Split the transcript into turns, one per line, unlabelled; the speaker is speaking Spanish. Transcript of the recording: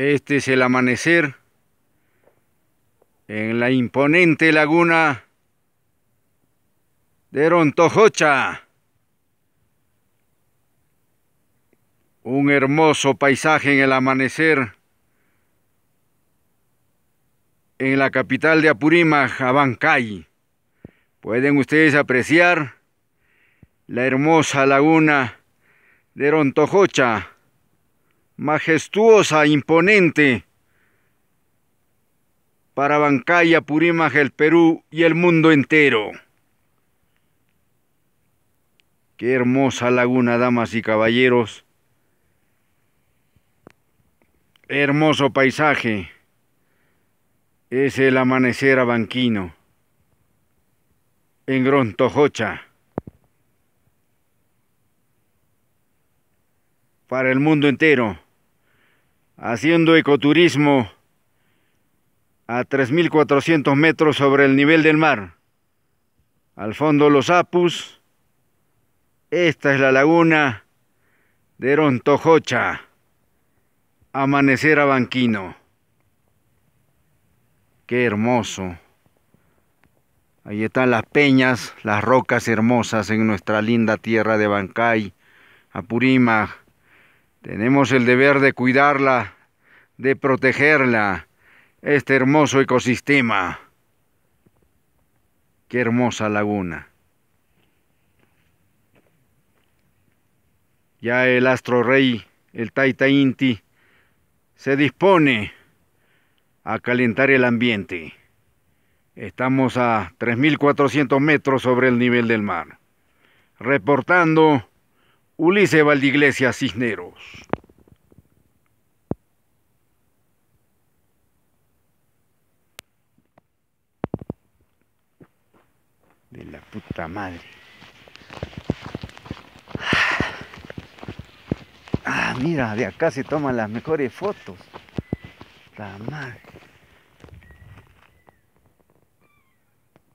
Este es el amanecer en la imponente laguna de Rontojocha. Un hermoso paisaje en el amanecer en la capital de Apurímac, Abancay. Pueden ustedes apreciar la hermosa laguna de Rontojocha majestuosa, imponente para Bancaya, Purimaja, el Perú y el mundo entero. Qué hermosa laguna, damas y caballeros. Hermoso paisaje. Es el amanecer Banquino En Grontojocha. Para el mundo entero haciendo ecoturismo a 3.400 metros sobre el nivel del mar. Al fondo los apus. Esta es la laguna de Rontojocha. Amanecer a Banquino. Qué hermoso. Ahí están las peñas, las rocas hermosas en nuestra linda tierra de Bancay, Apurímac, tenemos el deber de cuidarla, de protegerla, este hermoso ecosistema. Qué hermosa laguna. Ya el astro rey, el Taita Inti, se dispone a calentar el ambiente. Estamos a 3.400 metros sobre el nivel del mar. Reportando Ulises Valdiglesia Cisneros. De la puta madre. Ah, mira, de acá se toman las mejores fotos. La madre.